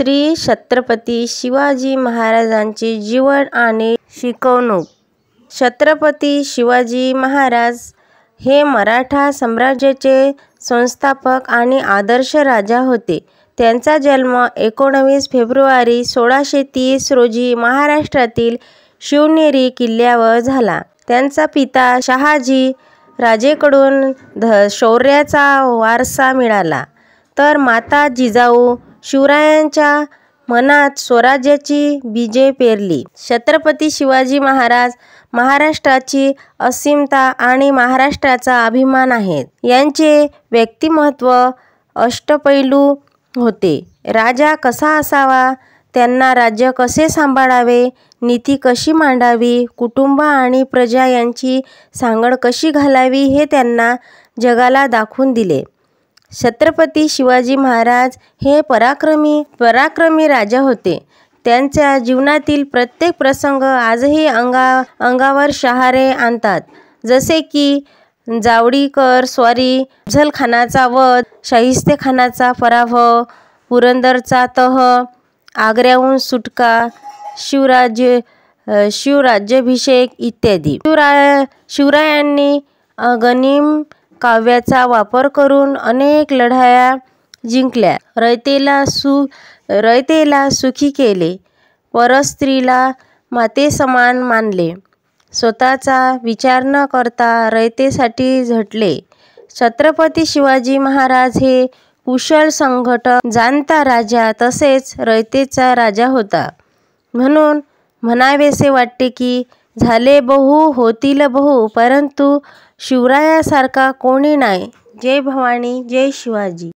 श्री छत्रपती शिवाजी महाराजांचे जीवन आणि शिकवणूक छत्रपती शिवाजी महाराज हे मराठा साम्राज्याचे संस्थापक आणि आदर्श राजा होते त्यांचा जन्म एकोणवीस फेब्रुवारी सोळाशे तीस रोजी महाराष्ट्रातील शिवनेरी किल्ल्यावर झाला त्यांचा पिता शहाजी राजेकडून ध शौर्याचा वारसा मिळाला तर माता जिजाऊ शिवरायांच्या मनात स्वराज्याची बीजे पेरली छत्रपती शिवाजी महाराज महाराष्ट्राची असीमता आणि महाराष्ट्राचा अभिमान आहेत यांचे व्यक्तिमत्व अष्टपैलू होते राजा कसा असावा त्यांना राज्य कसे सांभाळावे नीती कशी मांडावी कुटुंब आणि प्रजा यांची सांगड कशी घालावी हे त्यांना जगाला दाखवून दिले छत्रपती शिवाजी महाराज हे पराक्रमी पराक्रमी राजा होते त्यांच्या जीवनातील प्रत्येक प्रसंग आजही अंगा अंगावर शहारे आणतात जसे की जावडीकर स्वारी अफझलखानाचा वध शाहिस्तेखानाचा पराभव पुरंदरचा तह आग्र्याहून सुटका शिवराज्य शिवराज्याभिषेक इत्यादी शिवराय शिवरायांनी गनिम काव्याचा वापर करून अनेक लढाया जिंकल्या रयतेला सु रयतेला सुखी केले परस्त्रीला माते समान मानले स्वतःचा विचार न करता रयतेसाठी झटले छत्रपती शिवाजी महाराज हे कुशल संघटक जाणता राजा तसेच रयतेचा राजा होता म्हणून म्हणावेसे वाटते की झाले बहू होतील बहू परंतु शिवरायासारखा कोणी नाही जय भवानी जय शिवाजी